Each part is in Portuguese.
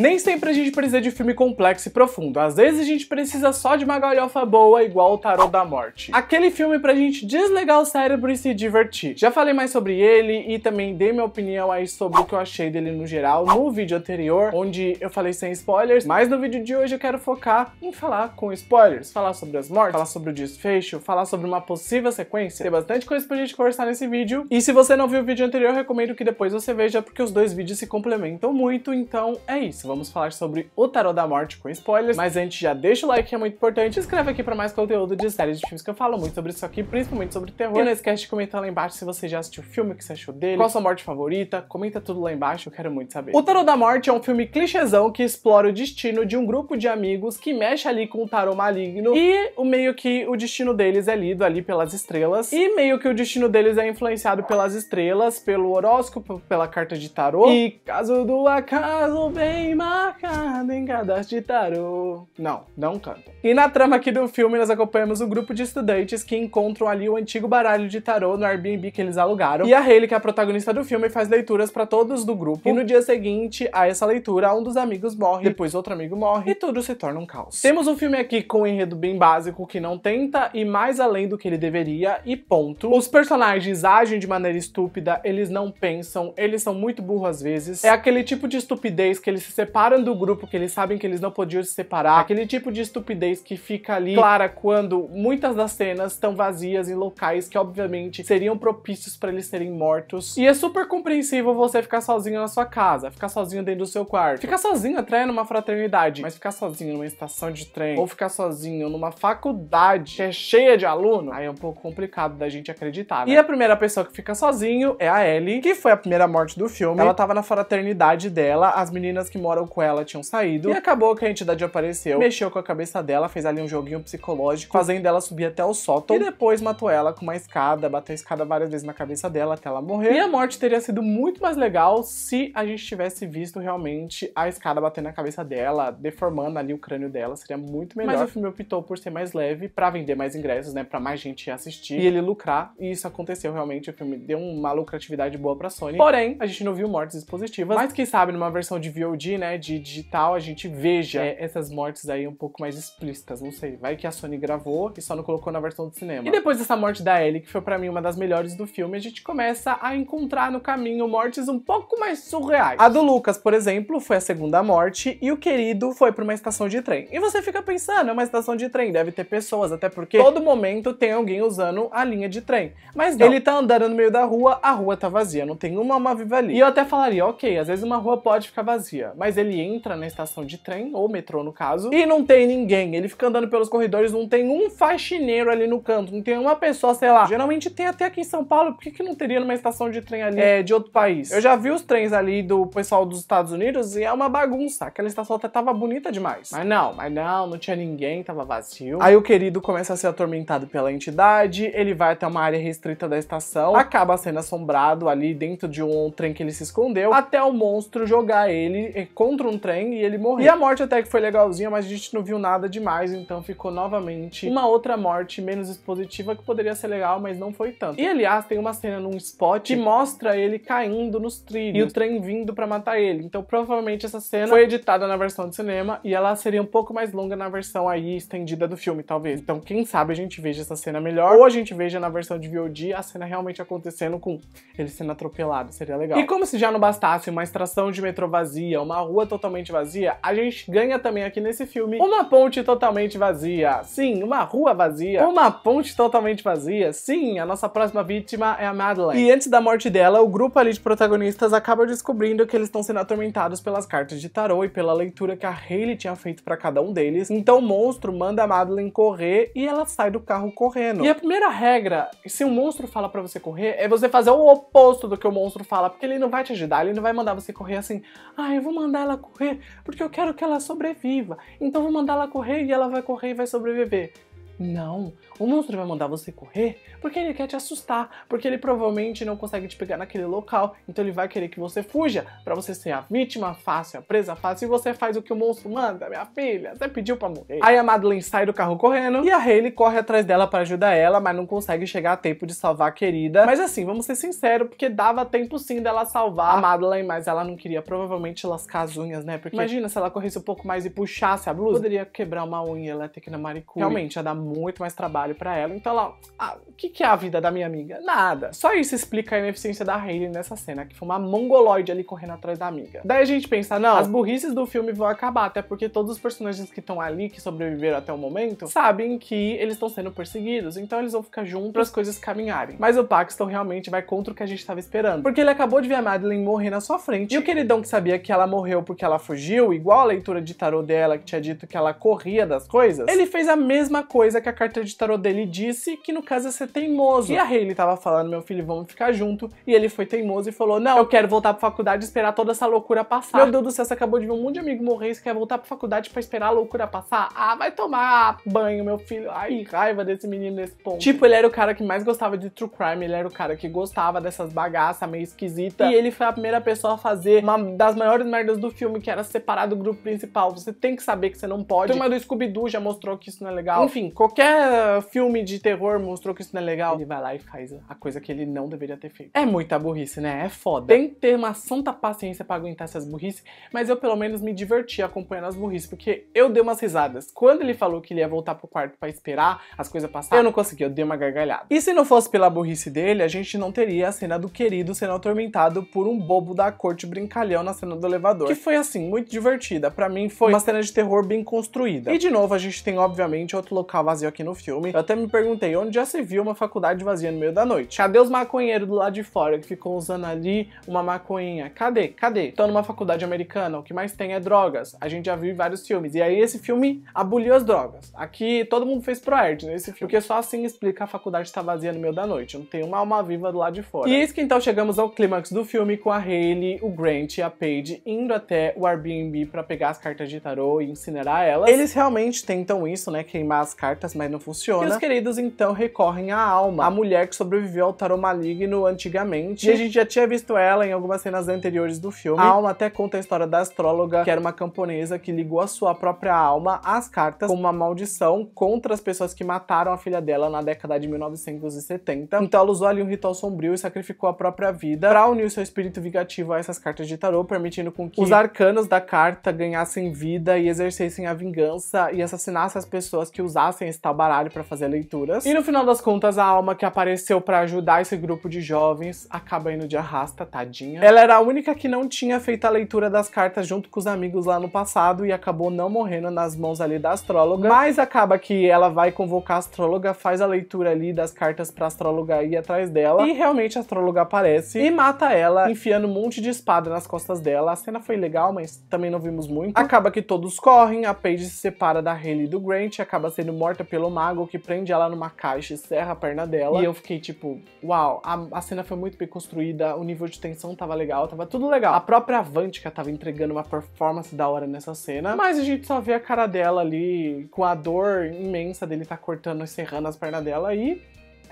Nem sempre a gente precisa de filme complexo e profundo, às vezes a gente precisa só de uma galhofa boa igual o Tarô da Morte. Aquele filme pra gente desligar o cérebro e se divertir. Já falei mais sobre ele e também dei minha opinião aí sobre o que eu achei dele no geral no vídeo anterior, onde eu falei sem spoilers, mas no vídeo de hoje eu quero focar em falar com spoilers, falar sobre as mortes, falar sobre o desfecho, falar sobre uma possível sequência. Tem bastante coisa pra gente conversar nesse vídeo. E se você não viu o vídeo anterior, recomendo que depois você veja, porque os dois vídeos se complementam muito, então é isso vamos falar sobre o Tarot da Morte com spoilers, mas antes já deixa o like que é muito importante, se inscreve aqui para mais conteúdo de séries de filmes que eu falo muito sobre isso aqui, principalmente sobre terror. E não esquece de comentar lá embaixo se você já assistiu o filme, o que você achou dele, qual a sua morte favorita, comenta tudo lá embaixo, eu quero muito saber. O Tarot da Morte é um filme clichêzão que explora o destino de um grupo de amigos que mexe ali com o tarot maligno e o meio que o destino deles é lido ali pelas estrelas e meio que o destino deles é influenciado pelas estrelas, pelo horóscopo, pela carta de tarot e caso do acaso vem marcado em cadastro de tarô. Não, não canta. E na trama aqui do filme, nós acompanhamos um grupo de estudantes que encontram ali o antigo baralho de tarô no Airbnb que eles alugaram. E a Hayley, que é a protagonista do filme, faz leituras para todos do grupo. E no dia seguinte a essa leitura, um dos amigos morre, depois outro amigo morre, e tudo se torna um caos. Temos um filme aqui com um enredo bem básico que não tenta ir mais além do que ele deveria, e ponto. Os personagens agem de maneira estúpida, eles não pensam, eles são muito burros às vezes. É aquele tipo de estupidez que eles se separam separam do grupo que eles sabem que eles não podiam se separar, aquele tipo de estupidez que fica ali clara quando muitas das cenas estão vazias em locais que obviamente seriam propícios para eles serem mortos. E é super compreensível você ficar sozinho na sua casa, ficar sozinho dentro do seu quarto, ficar sozinho até numa fraternidade, mas ficar sozinho numa estação de trem ou ficar sozinho numa faculdade que é cheia de aluno, aí é um pouco complicado da gente acreditar. Né? E a primeira pessoa que fica sozinho é a Ellie, que foi a primeira morte do filme. Ela tava na fraternidade dela, as meninas que moram com ela tinham saído. E acabou que a entidade apareceu, mexeu com a cabeça dela, fez ali um joguinho psicológico, fazendo ela subir até o sótão. E depois matou ela com uma escada, bateu a escada várias vezes na cabeça dela até ela morrer. E a morte teria sido muito mais legal se a gente tivesse visto realmente a escada batendo na cabeça dela, deformando ali o crânio dela. Seria muito melhor. Mas o filme optou por ser mais leve para vender mais ingressos, né? Pra mais gente assistir e ele lucrar. E isso aconteceu realmente. O filme deu uma lucratividade boa pra Sony. Porém, a gente não viu mortes expositivas. Mas quem sabe numa versão de VOD, né? Né, de digital, a gente veja é, essas mortes aí um pouco mais explícitas. Não sei, vai que a Sony gravou e só não colocou na versão do cinema. E depois dessa morte da Ellie, que foi para mim uma das melhores do filme, a gente começa a encontrar no caminho mortes um pouco mais surreais. A do Lucas, por exemplo, foi a segunda morte e o querido foi para uma estação de trem. E você fica pensando, é uma estação de trem, deve ter pessoas, até porque todo momento tem alguém usando a linha de trem. Mas não. ele tá andando no meio da rua, a rua tá vazia, não tem uma alma viva ali. E eu até falaria, ok, às vezes uma rua pode ficar vazia, mas mas ele entra na estação de trem, ou metrô no caso, e não tem ninguém. Ele fica andando pelos corredores, não tem um faxineiro ali no canto, não tem uma pessoa, sei lá. Geralmente tem até aqui em São Paulo, por que, que não teria numa estação de trem ali é, de outro país? Eu já vi os trens ali do pessoal dos Estados Unidos e é uma bagunça. Aquela estação até tava bonita demais. Mas não, mas não, não tinha ninguém, tava vazio. Aí o querido começa a ser atormentado pela entidade, ele vai até uma área restrita da estação, acaba sendo assombrado ali dentro de um trem que ele se escondeu, até o monstro jogar ele contra um trem e ele morreu. E a morte até que foi legalzinha, mas a gente não viu nada demais, então ficou novamente uma outra morte menos expositiva que poderia ser legal, mas não foi tanto. E aliás, tem uma cena num spot que mostra ele caindo nos trilhos e o trem vindo para matar ele. Então provavelmente essa cena foi editada na versão de cinema e ela seria um pouco mais longa na versão aí estendida do filme, talvez. Então quem sabe a gente veja essa cena melhor ou a gente veja na versão de VOD a cena realmente acontecendo com ele sendo atropelado, seria legal. E como se já não bastasse uma extração de metrô vazia, uma rua totalmente vazia, a gente ganha também aqui nesse filme uma ponte totalmente vazia. Sim, uma rua vazia. Uma ponte totalmente vazia. Sim, a nossa próxima vítima é a Madeline. E antes da morte dela, o grupo ali de protagonistas acaba descobrindo que eles estão sendo atormentados pelas cartas de tarô e pela leitura que a Hayley tinha feito para cada um deles. Então o monstro manda a Madeline correr e ela sai do carro correndo. E a primeira regra, se um monstro fala para você correr, é você fazer o oposto do que o monstro fala, porque ele não vai te ajudar, ele não vai mandar você correr assim, ah, eu vou mandar mandar ela correr porque eu quero que ela sobreviva. Então vou mandar ela correr e ela vai correr e vai sobreviver. Não, o monstro vai mandar você correr porque ele quer te assustar, porque ele provavelmente não consegue te pegar naquele local, então ele vai querer que você fuja para você ser a vítima fácil, a presa fácil, e você faz o que o monstro manda, minha filha, você pediu para morrer. Aí a Madeline sai do carro correndo e a Hayley corre atrás dela para ajudar ela, mas não consegue chegar a tempo de salvar a querida. Mas assim, vamos ser sinceros, porque dava tempo sim dela salvar a Madeline, mas ela não queria provavelmente lascar as unhas, né? Porque imagina se ela corresse um pouco mais e puxasse a blusa, poderia quebrar uma unha elétrica na Marie Realmente, ia dar muito mais trabalho para ela. Então ela, ah, o que, que é a vida da minha amiga? Nada. Só isso explica a ineficiência da Hayley nessa cena, que foi uma mongoloide ali correndo atrás da amiga. Daí a gente pensa, não, as burrices do filme vão acabar, até porque todos os personagens que estão ali, que sobreviveram até o momento, sabem que eles estão sendo perseguidos, então eles vão ficar juntos para as coisas caminharem. Mas o Paxton realmente vai contra o que a gente estava esperando, porque ele acabou de ver a Madeline morrer na sua frente, e o queridão que sabia que ela morreu porque ela fugiu, igual a leitura de tarô dela que tinha dito que ela corria das coisas, ele fez a mesma coisa coisa que a carta de tarot dele disse, que no caso é ser teimoso. E a Hayley tava falando, meu filho, vamos ficar junto. E ele foi teimoso e falou, não, eu quero voltar pra faculdade e esperar toda essa loucura passar. Meu Deus do céu, você acabou de ver um monte de amigo morrer e você quer voltar pra faculdade pra esperar a loucura passar? Ah, vai tomar banho, meu filho. Ai, raiva desse menino nesse ponto. Tipo, ele era o cara que mais gostava de true crime, ele era o cara que gostava dessas bagaças meio esquisita. E ele foi a primeira pessoa a fazer uma das maiores merdas do filme, que era separar do grupo principal. Você tem que saber que você não pode. A turma do Scooby-Doo já mostrou que isso não é legal. Enfim, qualquer filme de terror mostrou que isso não é legal, ele vai lá e faz a coisa que ele não deveria ter feito. É muita burrice, né? É foda. Tem que ter uma santa paciência para aguentar essas burrice, mas eu pelo menos me diverti acompanhando as burrice, porque eu dei umas risadas. Quando ele falou que ele ia voltar pro quarto para esperar as coisas passar, eu não consegui, eu dei uma gargalhada. E se não fosse pela burrice dele, a gente não teria a cena do querido sendo atormentado por um bobo da corte brincalhão na cena do elevador, que foi assim, muito divertida. Para mim foi uma cena de terror bem construída. E de novo, a gente tem obviamente outro local vazio aqui no filme. Eu até me perguntei, onde já se viu uma faculdade vazia no meio da noite? Cadê os maconheiros do lado de fora que ficam usando ali uma maconhinha? Cadê? Cadê? Tô numa faculdade americana, o que mais tem é drogas. A gente já viu em vários filmes. E aí esse filme aboliu as drogas. Aqui todo mundo fez proerd nesse né, filme. Porque só assim explica a faculdade estar tá vazia no meio da noite. Não tem uma alma viva do lado de fora. E isso que então chegamos ao clímax do filme com a Hayley, o Grant e a Paige indo até o Airbnb para pegar as cartas de tarô e incinerar elas. Eles realmente tentam isso, né? Queimar as cartas mas não funciona. E os queridos então recorrem à alma, a mulher que sobreviveu ao tarô maligno antigamente. E a gente já tinha visto ela em algumas cenas anteriores do filme. A alma até conta a história da astróloga, que era uma camponesa que ligou a sua própria alma às cartas com uma maldição contra as pessoas que mataram a filha dela na década de 1970. Então ela usou ali um ritual sombrio e sacrificou a própria vida para unir seu espírito vingativo a essas cartas de tarô, permitindo com que os arcanos da carta ganhassem vida e exercessem a vingança e assassinassem as pessoas que usassem instalar o baralho para fazer leituras. E no final das contas, a alma que apareceu para ajudar esse grupo de jovens acaba indo de arrasta, tadinha. Ela era a única que não tinha feito a leitura das cartas junto com os amigos lá no passado e acabou não morrendo nas mãos ali da astróloga. Mas acaba que ela vai convocar a astróloga, faz a leitura ali das cartas pra astróloga ir atrás dela e realmente a astróloga aparece e mata ela, enfiando um monte de espada nas costas dela. A cena foi legal, mas também não vimos muito. Acaba que todos correm, a Paige se separa da Haley e do Grant, acaba sendo morta morta pelo mago que prende ela numa caixa e serra a perna dela. E eu fiquei tipo, uau, a, a cena foi muito bem construída, o nível de tensão tava legal, tava tudo legal. A própria Vantika tava entregando uma performance da hora nessa cena, mas a gente só vê a cara dela ali com a dor imensa dele tá cortando e serrando as pernas dela e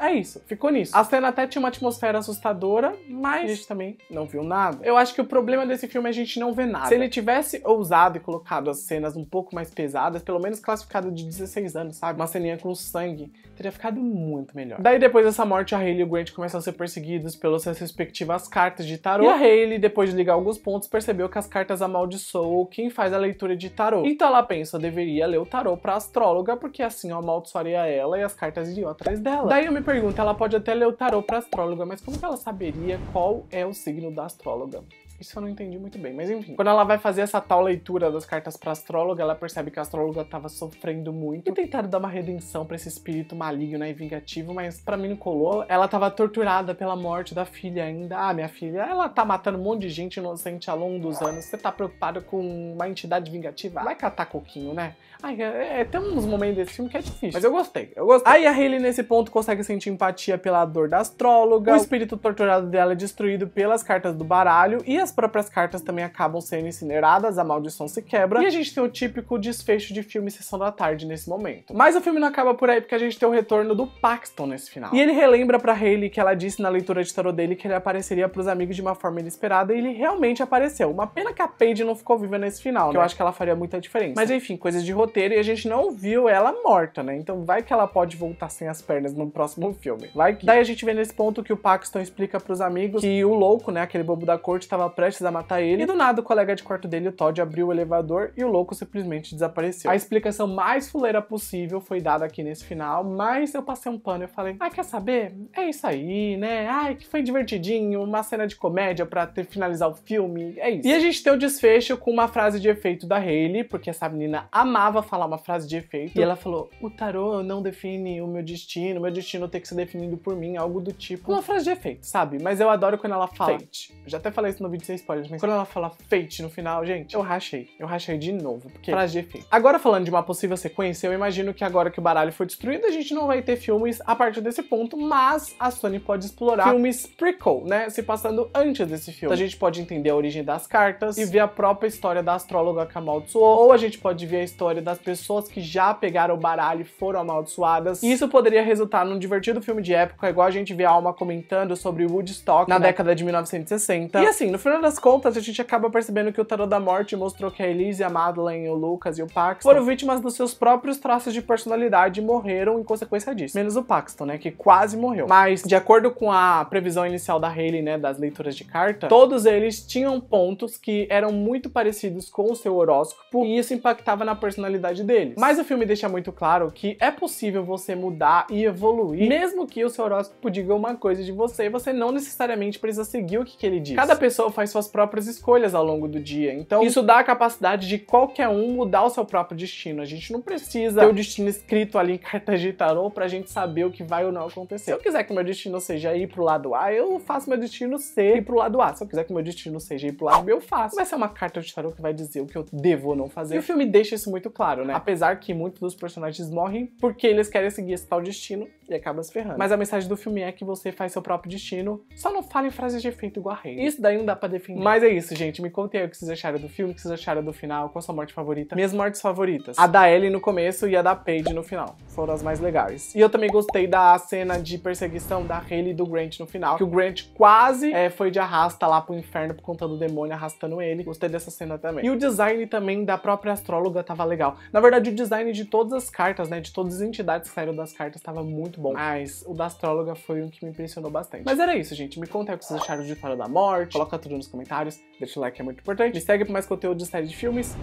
é isso, ficou nisso. A cena até tinha uma atmosfera assustadora, mas a gente também não viu nada. Eu acho que o problema desse filme é a gente não ver nada. Se ele tivesse ousado e colocado as cenas um pouco mais pesadas, pelo menos classificado de 16 anos, sabe? Uma ceninha com sangue, teria ficado muito melhor. Daí depois dessa morte, a Hayley e o Grant começam a ser perseguidos pelas suas respectivas cartas de tarô. E a Hayley, depois de ligar alguns pontos, percebeu que as cartas amaldiçoam quem faz a leitura de tarô. Então ela pensa, deveria ler o tarô pra astróloga, porque assim eu amaldiçoaria ela e as cartas iriam atrás dela. Daí eu me pergunta, ela pode até ler o tarô para astróloga, mas como que ela saberia qual é o signo da astróloga? Isso eu não entendi muito bem, mas enfim. Quando ela vai fazer essa tal leitura das cartas pra astróloga, ela percebe que a astróloga tava sofrendo muito e tentaram dar uma redenção para esse espírito maligno e vingativo, mas para mim não colou. Ela tava torturada pela morte da filha ainda. Ah, minha filha, ela tá matando um monte de gente inocente ao longo dos anos. Você tá preocupado com uma entidade vingativa? Vai catar coquinho, né? Ai, é, é, tem uns momentos desse filme que é difícil. Mas eu gostei, eu gostei. Aí a Hayley, nesse ponto, consegue sentir empatia pela dor da astróloga, o espírito torturado dela é destruído pelas cartas do baralho e a as próprias cartas também acabam sendo incineradas, a maldição se quebra, e a gente tem o típico desfecho de filme Sessão da Tarde nesse momento. Mas o filme não acaba por aí, porque a gente tem o retorno do Paxton nesse final. E ele relembra pra Hayley que ela disse na leitura de tarot dele que ele apareceria pros amigos de uma forma inesperada, e ele realmente apareceu. Uma pena que a Paige não ficou viva nesse final, né? que eu acho que ela faria muita diferença. Mas enfim, coisas de roteiro, e a gente não viu ela morta, né? Então vai que ela pode voltar sem as pernas no próximo filme. Vai que... Daí a gente vê nesse ponto que o Paxton explica pros amigos que o louco, né, aquele bobo da corte, tava prestes a matar ele, e do nada o colega de quarto dele, o Todd, abriu o elevador e o louco simplesmente desapareceu. A explicação mais fuleira possível foi dada aqui nesse final, mas eu passei um pano e falei, ah, quer saber? É isso aí, né? Ai, que foi divertidinho, uma cena de comédia pra ter, finalizar o filme, é isso. E a gente tem o desfecho com uma frase de efeito da Hayley, porque essa menina amava falar uma frase de efeito, e ela falou, o tarô não define o meu destino, meu destino tem que ser definido por mim, algo do tipo. Uma frase de efeito, sabe? Mas eu adoro quando ela fala. Fate. Eu já até falei isso no vídeo ser spoiler, mas quando ela fala Fate no final, gente, eu rachei. Eu rachei de novo, porque frase de efeito. Agora falando de uma possível sequência, eu imagino que agora que o baralho foi destruído, a gente não vai ter filmes a partir desse ponto, mas a Sony pode explorar filmes prequel, né, se passando antes desse filme. Então, a gente pode entender a origem das cartas e ver a própria história da astróloga que amaldiçoou, ou a gente pode ver a história das pessoas que já pegaram o baralho e foram amaldiçoadas. E isso poderia resultar num divertido filme de época, igual a gente vê a Alma comentando sobre Woodstock na né? década de 1960. E assim, no final final das contas, a gente acaba percebendo que o Tarot da Morte mostrou que a Elise, a Madeline, o Lucas e o Paxton foram vítimas dos seus próprios traços de personalidade e morreram em consequência disso. Menos o Paxton, né, que quase morreu. Mas, de acordo com a previsão inicial da Hayley, né, das leituras de carta, todos eles tinham pontos que eram muito parecidos com o seu horóscopo e isso impactava na personalidade deles. Mas o filme deixa muito claro que é possível você mudar e evoluir, mesmo que o seu horóscopo diga uma coisa de você você não necessariamente precisa seguir o que, que ele diz. Cada pessoa faz faz suas próprias escolhas ao longo do dia. Então, isso dá a capacidade de qualquer um mudar o seu próprio destino. A gente não precisa ter o destino escrito ali em carta de tarô pra gente saber o que vai ou não acontecer. Se eu quiser que meu destino seja ir pro lado A, eu faço meu destino ser ir pro lado A. Se eu quiser que meu destino seja ir pro lado B, eu faço. Vai ser uma carta de tarô que vai dizer o que eu devo ou não fazer. E o filme deixa isso muito claro, né? Apesar que muitos dos personagens morrem porque eles querem seguir esse tal destino, e acaba se ferrando. Mas a mensagem do filme é que você faz seu próprio destino, só não fale frases de efeito igual a Hayley. Isso daí não dá pra definir. Mas é isso, gente. Me contem aí o que vocês acharam do filme, o que vocês acharam do final, qual a sua morte favorita. Minhas mortes favoritas. A da Ellie no começo e a da Paige no final. Foram as mais legais. E eu também gostei da cena de perseguição da Hayley e do Grant no final, que o Grant quase é, foi de arrasta lá pro inferno por conta do demônio arrastando ele. Gostei dessa cena também. E o design também da própria astróloga tava legal. Na verdade, o design de todas as cartas, né, de todas as entidades que saíram das cartas tava muito muito bom. Mas o da astróloga foi um que me impressionou bastante. Mas era isso, gente. Me conta aí o que vocês acharam de Fora da Morte. Coloca tudo nos comentários. Deixa o like, é muito importante. Me segue para mais conteúdo de série de filmes.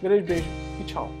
Grande beijo e tchau.